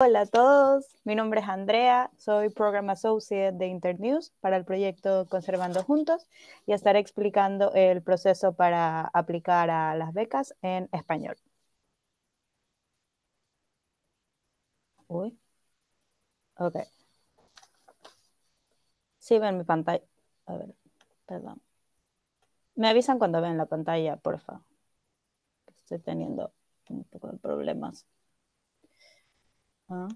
Hola a todos, mi nombre es Andrea, soy Program Associate de Internews para el proyecto Conservando Juntos y estaré explicando el proceso para aplicar a las becas en español. Uy, ok. Sí, ven mi pantalla. A ver, perdón. Me avisan cuando ven la pantalla, por favor. Estoy teniendo un poco de problemas. Ah,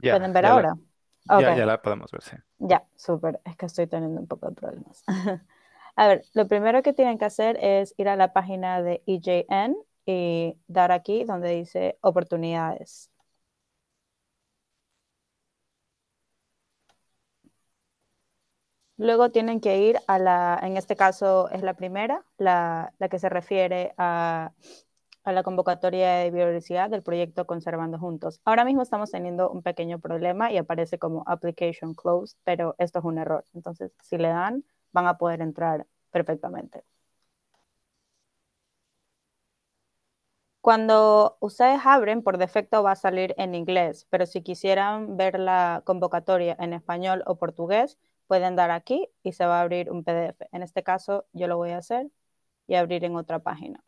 Ya, ¿Pueden ver ahora? ya, ya la podemos ver, sí. ya, súper. Es que estoy teniendo un poco de problemas. A ver, lo primero que tienen que hacer es ir a la página de EJN y dar aquí donde dice oportunidades. Luego tienen que ir a la, en este caso es la primera, la, que se refiere a, a, la convocatoria de biodiversidad del proyecto Conservando Juntos. Ahora mismo estamos teniendo un pequeño problema y aparece como application closed, pero esto es un error. Entonces, si le dan, van a poder entrar perfectamente. Cuando ustedes abren, por defecto va a salir en inglés, pero si quisieran ver la convocatoria en español o portugués, pueden dar aquí y se va a abrir un PDF. En este caso yo lo voy a hacer y abrir en otra página.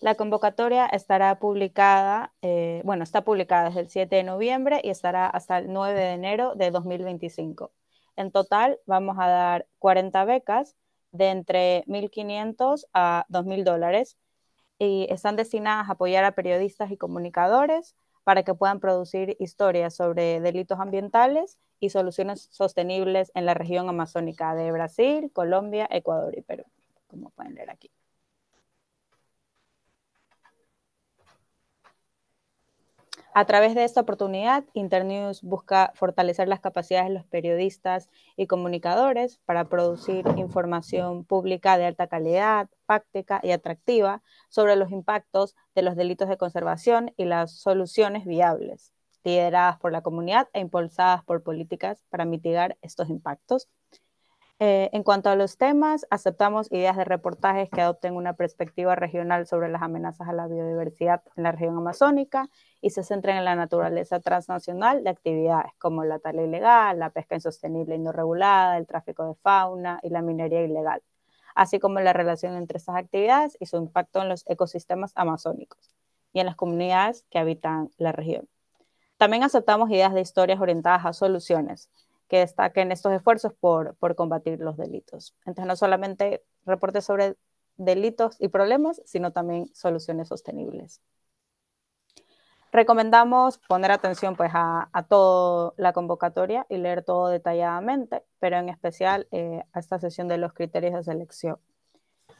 La convocatoria estará publicada, eh, bueno, está publicada desde el 7 de noviembre y estará hasta el 9 de enero de 2025. En total vamos a dar 40 becas de entre 1.500 a 2.000 dólares y están destinadas a apoyar a periodistas y comunicadores para que puedan producir historias sobre delitos ambientales y soluciones sostenibles en la región amazónica de Brasil, Colombia, Ecuador y Perú, como pueden leer aquí. A través de esta oportunidad, Internews busca fortalecer las capacidades de los periodistas y comunicadores para producir información pública de alta calidad, práctica y atractiva sobre los impactos de los delitos de conservación y las soluciones viables, lideradas por la comunidad e impulsadas por políticas para mitigar estos impactos eh, en cuanto a los temas, aceptamos ideas de reportajes que adopten una perspectiva regional sobre las amenazas a la biodiversidad en la región amazónica y se centren en la naturaleza transnacional de actividades como la tala ilegal, la pesca insostenible y no regulada, el tráfico de fauna y la minería ilegal, así como la relación entre estas actividades y su impacto en los ecosistemas amazónicos y en las comunidades que habitan la región. También aceptamos ideas de historias orientadas a soluciones que destaquen estos esfuerzos por, combatir los delitos. Entonces, no solamente reportes sobre delitos y problemas, sino también soluciones sostenibles. Recomendamos poner atención pues, a, toda la convocatoria y leer todo detalladamente, pero en especial eh, a esta sesión de los criterios de selección.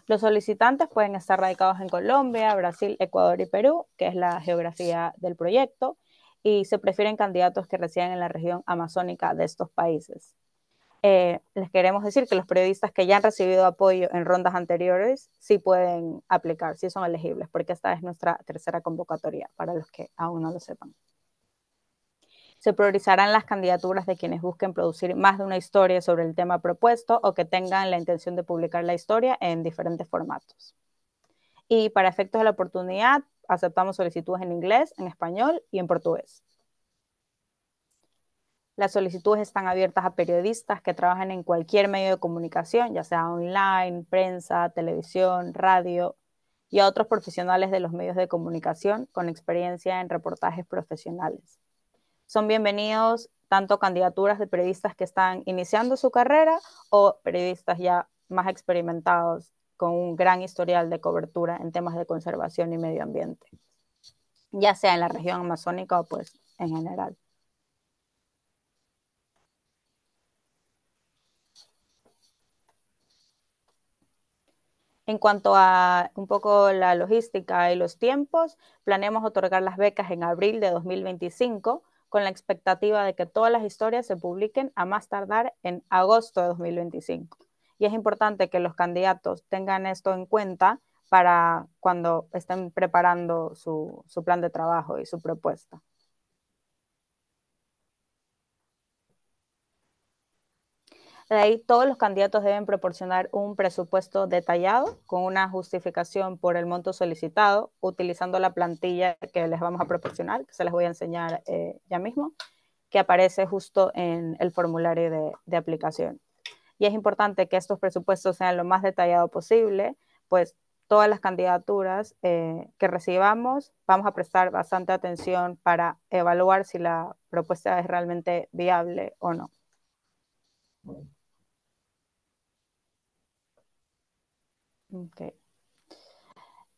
Los solicitantes pueden estar radicados en Colombia, Brasil, Ecuador y Perú, que es la geografía del proyecto, y se prefieren candidatos que residen en la región amazónica de estos países. Eh, les queremos decir que los periodistas que ya han recibido apoyo en rondas anteriores sí pueden aplicar, sí son elegibles, porque esta es nuestra tercera convocatoria, para los que aún no lo sepan. Se priorizarán las candidaturas de quienes busquen producir más de una historia sobre el tema propuesto o que tengan la intención de publicar la historia en diferentes formatos. Y para efectos de la oportunidad, Aceptamos solicitudes en inglés, en español y en portugués. Las solicitudes están abiertas a periodistas que trabajan en cualquier medio de comunicación, ya sea online, prensa, televisión, radio, y a otros profesionales de los medios de comunicación con experiencia en reportajes profesionales. Son bienvenidos tanto candidaturas de periodistas que están iniciando su carrera o periodistas ya más experimentados con un gran historial de cobertura en temas de conservación y medio ambiente, ya sea en la región amazónica o pues en general. En cuanto a un poco la logística y los tiempos, planeamos otorgar las becas en abril de 2025 con la expectativa de que todas las historias se publiquen a más tardar en agosto de 2025. Y es importante que los candidatos tengan esto en cuenta para cuando estén preparando su, plan de trabajo y su propuesta. De ahí, todos los candidatos deben proporcionar un presupuesto detallado con una justificación por el monto solicitado, utilizando la plantilla que les vamos a proporcionar, que se les voy a enseñar eh, ya mismo, que aparece justo en el formulario de aplicación y es importante que estos presupuestos sean lo más detallado posible, pues todas las candidaturas eh, que recibamos vamos a prestar bastante atención para evaluar si la propuesta es realmente viable o no.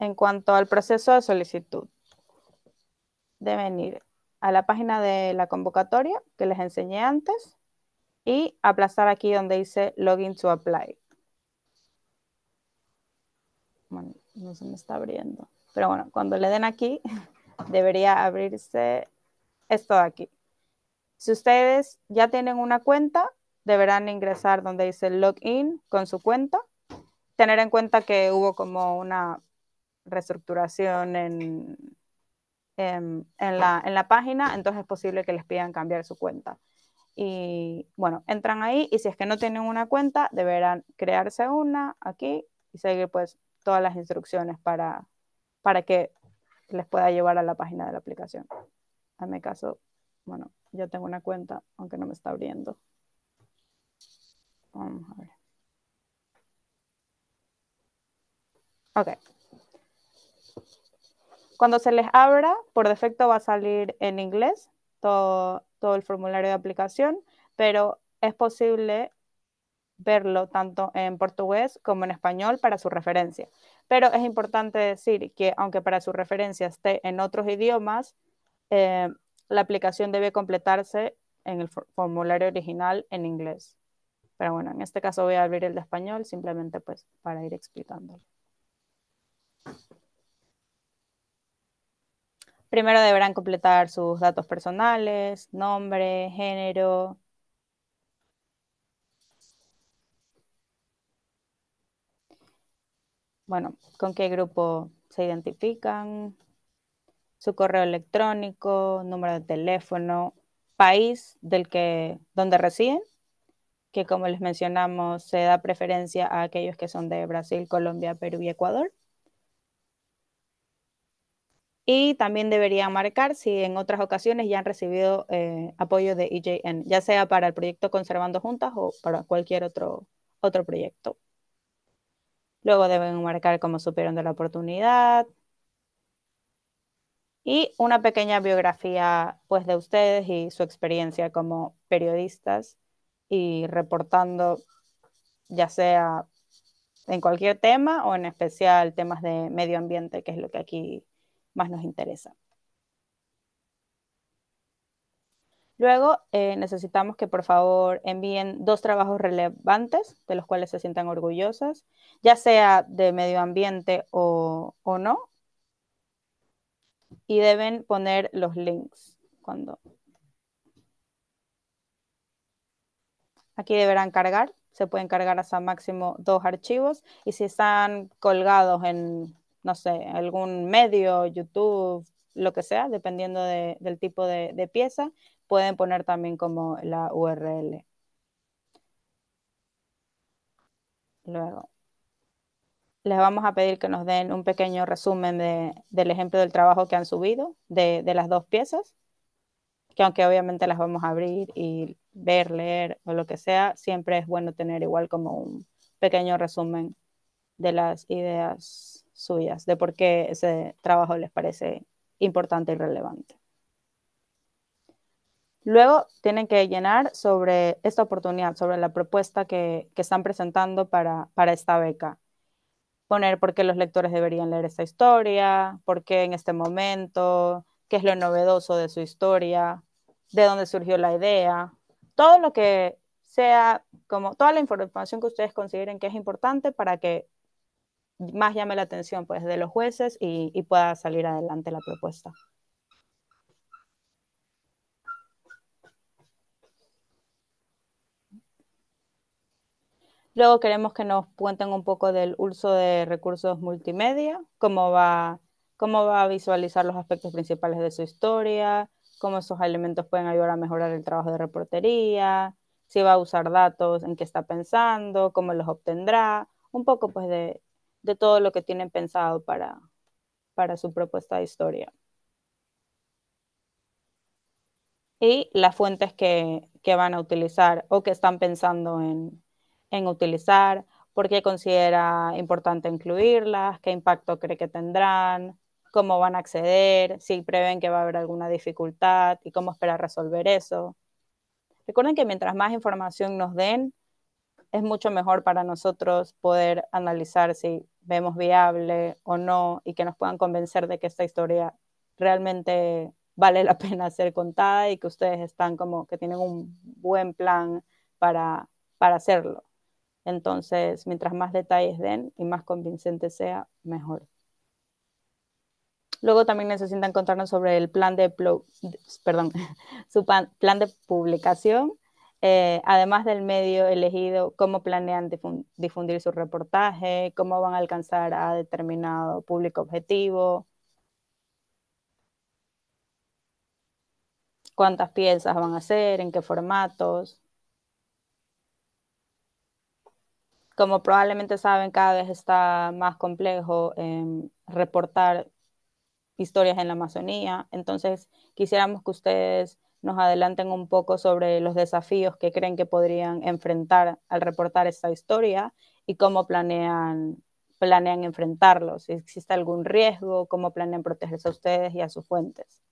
En cuanto al proceso de solicitud, deben ir a la página de la convocatoria que les enseñé antes, y aplastar aquí donde dice login to apply. Bueno, no se me está abriendo. Pero bueno, cuando le den aquí, debería abrirse esto de aquí. Si ustedes ya tienen una cuenta, deberán ingresar donde dice login con su cuenta. Tener en cuenta que hubo como una reestructuración en la página, entonces es posible que les pidan cambiar su cuenta. Y bueno, entran ahí y si es que no tienen una cuenta, deberán crearse una aquí y seguir pues todas las instrucciones para, para que les pueda llevar a la página de la aplicación. En mi caso, bueno, ya tengo una cuenta, aunque no me está abriendo. Vamos a ver. Ok. Cuando se les abra, por defecto va a salir en inglés. Todo, todo el formulario de aplicación, pero es posible verlo tanto en portugués como en español para su referencia. Pero es importante decir que aunque para su referencia esté en otros idiomas, eh, la aplicación debe completarse en el formulario original en inglés. Pero bueno, en este caso voy a abrir el de español simplemente pues para ir explicándolo. Primero deberán completar sus datos personales, nombre, género. Bueno, con qué grupo se identifican, su correo electrónico, número de teléfono, país del que, donde residen, que como les mencionamos se da preferencia a aquellos que son de Brasil, Colombia, Perú y Ecuador. Y también debería marcar si en otras ocasiones ya han recibido eh, apoyo de EJN, ya sea para el proyecto Conservando Juntas o para cualquier otro, otro proyecto. Luego deben marcar cómo supieron de la oportunidad. Y una pequeña biografía pues, de ustedes y su experiencia como periodistas y reportando ya sea en cualquier tema o en especial temas de medio ambiente, que es lo que aquí más nos interesa. Luego eh, necesitamos que por favor envíen dos trabajos relevantes de los cuales se sientan orgullosas, ya sea de medio ambiente o, o no. Y deben poner los links cuando... Aquí deberán cargar, se pueden cargar hasta máximo dos archivos y si están colgados en no sé, algún medio, YouTube, lo que sea, dependiendo del tipo de, pieza, pueden poner también como la URL. Luego, les vamos a pedir que nos den un pequeño resumen del ejemplo del trabajo que han subido, de, las dos piezas, que aunque obviamente las vamos a abrir y ver, leer o lo que sea, siempre es bueno tener igual como un pequeño resumen de las ideas suyas, de por qué ese trabajo les parece importante y relevante. Luego tienen que llenar sobre esta oportunidad, sobre la propuesta que, que están presentando para, para, esta beca. Poner por qué los lectores deberían leer esta historia, por qué en este momento, qué es lo novedoso de su historia, de dónde surgió la idea, todo lo que sea, como toda la información que ustedes consideren que es importante para que más llame la atención pues, de los jueces y, pueda salir adelante la propuesta. Luego queremos que nos cuenten un poco del uso de recursos multimedia, cómo va, cómo va a visualizar los aspectos principales de su historia, cómo esos elementos pueden ayudar a mejorar el trabajo de reportería, si va a usar datos, en qué está pensando, cómo los obtendrá, un poco pues de, de todo lo que tienen pensado para, su propuesta de historia. Y las fuentes que, van a utilizar o que están pensando en, en utilizar, por qué considera importante incluirlas, qué impacto cree que tendrán, cómo van a acceder, si prevén que va a haber alguna dificultad y cómo esperar resolver eso. Recuerden que mientras más información nos den, es mucho mejor para nosotros poder analizar si vemos viable o no y que nos puedan convencer de que esta historia realmente vale la pena ser contada y que ustedes están como que tienen un buen plan para, para hacerlo. Entonces, mientras más detalles den y más convincente sea, mejor. Luego también necesitan contarnos sobre el plan de, perdón, su plan de publicación eh, además del medio elegido, cómo planean difundir su reportaje, cómo van a alcanzar a determinado público objetivo, cuántas piezas van a hacer, en qué formatos. Como probablemente saben, cada vez está más complejo em, reportar historias en la Amazonía, entonces quisiéramos que ustedes nos adelanten un poco sobre los desafíos que creen que podrían enfrentar al reportar esta historia y cómo planean, planean enfrentarlos, si existe algún riesgo, cómo planean protegerse a ustedes y a sus fuentes.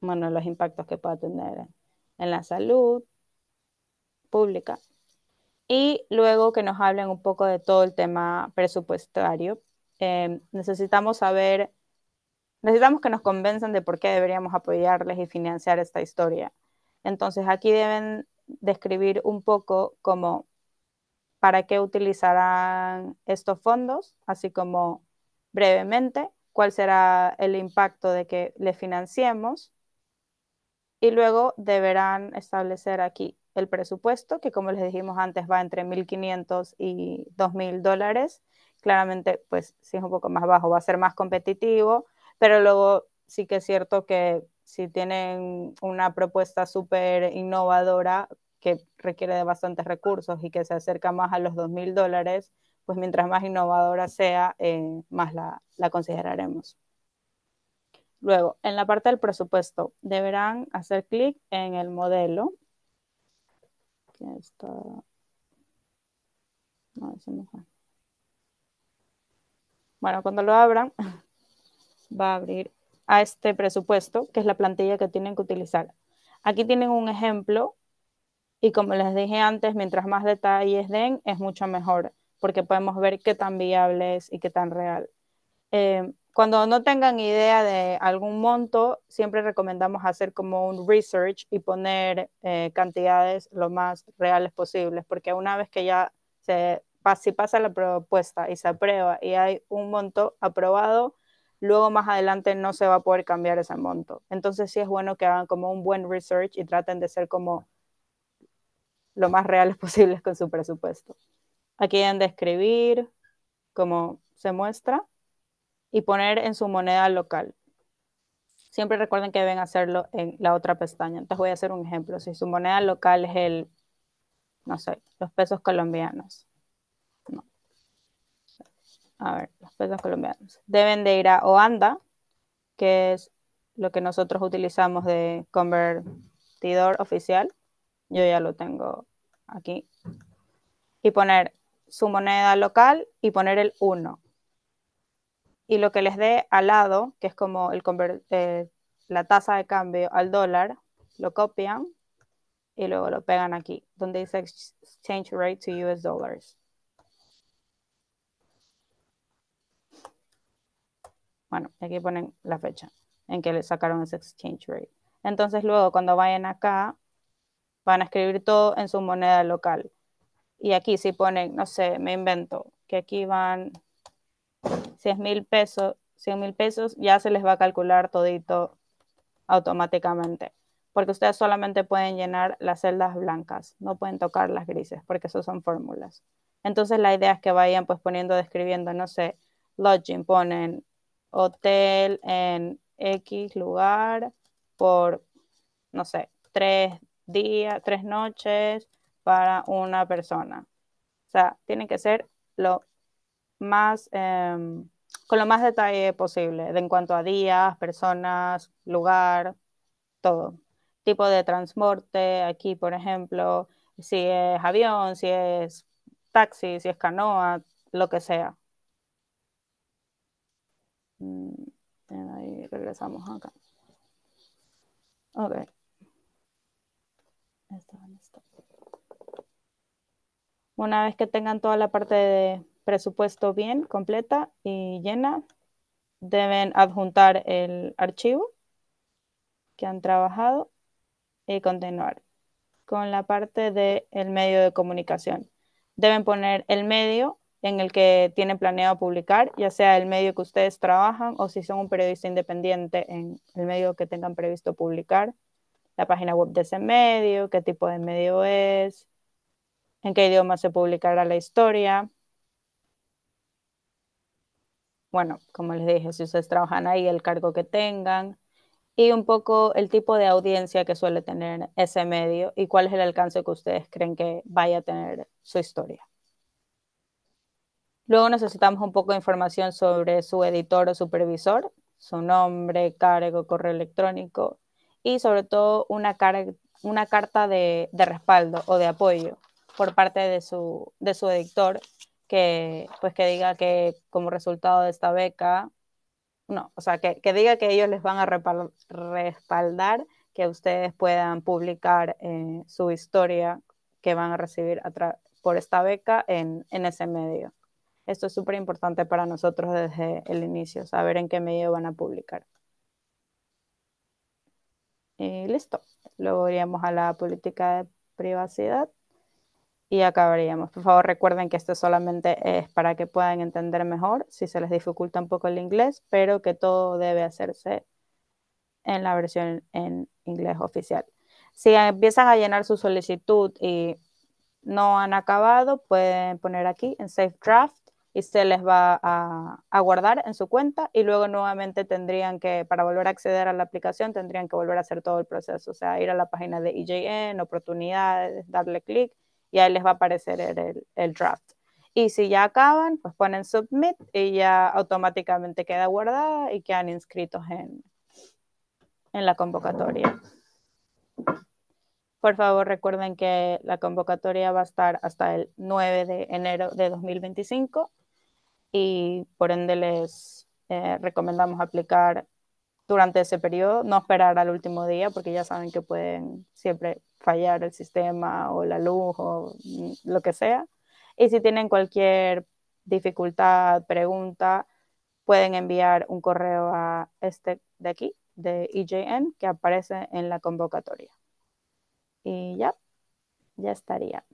Bueno, los impactos que pueda tener en la salud pública. Y luego que nos hablen un poco de todo el tema presupuestario. Eh, necesitamos saber necesitamos que nos convenzan de por qué deberíamos apoyarles y financiar esta historia. Entonces aquí deben describir un poco como para qué utilizarán estos fondos, así como brevemente cuál será el impacto de que le financiemos y luego deberán establecer aquí el presupuesto, que como les dijimos antes va entre 1.500 y 2.000 dólares. Claramente, pues si es un poco más bajo va a ser más competitivo, pero luego sí que es cierto que si tienen una propuesta súper innovadora que requiere de bastantes recursos y que se acerca más a los 2.000 dólares, pues mientras más innovadora sea, eh, más la, consideraremos. Luego, en la parte del presupuesto, deberán hacer clic en el modelo. bueno, cuando lo abran, va a abrir a este presupuesto, que es la plantilla que tienen que utilizar. Aquí tienen un ejemplo y como les dije antes, mientras más detalles den, es mucho mejor, porque podemos ver qué tan viable es y qué tan real. Eh, cuando no tengan idea de algún monto, siempre recomendamos hacer como un research y poner eh, cantidades lo más reales posibles, porque una vez que ya se, pasa la propuesta y se aprueba y hay un monto aprobado, luego más adelante no se va a poder cambiar ese monto. Entonces sí es bueno que hagan como un buen research y traten de ser como lo más reales posibles con su presupuesto. Aquí deben describir escribir como se muestra y poner en su moneda local. Siempre recuerden que deben hacerlo en la otra pestaña. Entonces voy a hacer un ejemplo. Si su moneda local es el, no sé, los pesos colombianos a ver, los pesos colombianos, deben de ir a Oanda, que es lo que nosotros utilizamos de convertidor oficial. Yo ya lo tengo aquí. Y poner su moneda local y poner el 1. Y lo que les dé al lado, que es como el eh, la tasa de cambio al dólar, lo copian y luego lo pegan aquí, donde dice exchange rate to US dollars. Bueno, aquí ponen la fecha en que le sacaron ese exchange rate. Entonces luego cuando vayan acá, van a escribir todo en su moneda local. Y aquí si ponen, no sé, me invento, que aquí van 100 mil pesos, 100 mil pesos, ya se les va a calcular todito automáticamente. Porque ustedes solamente pueden llenar las celdas blancas, no pueden tocar las grises, porque eso son fórmulas. Entonces la idea es que vayan pues poniendo, describiendo, no sé, lodging, ponen hotel en X lugar por, no sé, tres días, tres noches para una persona. O sea, tiene que ser lo más, em, con lo más detalle posible, de en cuanto a días, personas, lugar, todo. Tipo de transporte, aquí, por ejemplo, si es avión, si es taxi, si es canoa, lo que sea. Mm, regresamos acá. Ok. Una vez que tengan toda la parte de presupuesto bien, completa y llena, deben adjuntar el archivo que han trabajado y continuar con la parte del el medio de comunicación. Deben poner el medio en el que tienen planeado publicar, ya sea el medio que ustedes trabajan o si son un periodista independiente en el medio que tengan previsto publicar, la página web de ese medio, qué tipo de medio es, en qué idioma se publicará la historia. Bueno, como les dije, si ustedes trabajan ahí, el cargo que tengan y un poco el tipo de audiencia que suele tener ese medio y cuál es el alcance que ustedes creen que vaya a tener su historia. Luego necesitamos un poco de información sobre su editor o supervisor, su nombre, cargo, correo electrónico y sobre todo una, carta de, respaldo o de apoyo por parte de su, editor que, pues, que diga que como resultado de esta beca, no, o sea, que, diga que ellos les van a respaldar que ustedes puedan publicar eh, su historia que van a recibir por esta beca en ese medio. Esto es súper importante para nosotros desde el inicio, saber en qué medio van a publicar. Y listo. Luego iríamos a la política de privacidad y acabaríamos. Por favor, recuerden que esto solamente es para que puedan entender mejor, si se les dificulta un poco el inglés, pero que todo debe hacerse en la versión en inglés oficial. Si empiezan a llenar su solicitud y no han acabado, pueden poner aquí en Safe Draft y se les va a, guardar en su cuenta y luego nuevamente tendrían que, para volver a acceder a la aplicación, tendrían que volver a hacer todo el proceso, o sea, ir a la página de EJN, oportunidades, darle clic y ahí les va a aparecer el, el, draft. Y si ya acaban, pues ponen submit y ya automáticamente queda guardada y quedan inscritos en, en la convocatoria. Por favor, recuerden que la convocatoria va a estar hasta el 9 de enero de 2025 y por ende les eh, recomendamos aplicar durante ese periodo, no esperar al último día porque ya saben que pueden siempre fallar el sistema o la luz o lo que sea. Y si tienen cualquier dificultad, pregunta, pueden enviar un correo a este de aquí, de EJN, que aparece en la convocatoria. Y ya, ya estaría.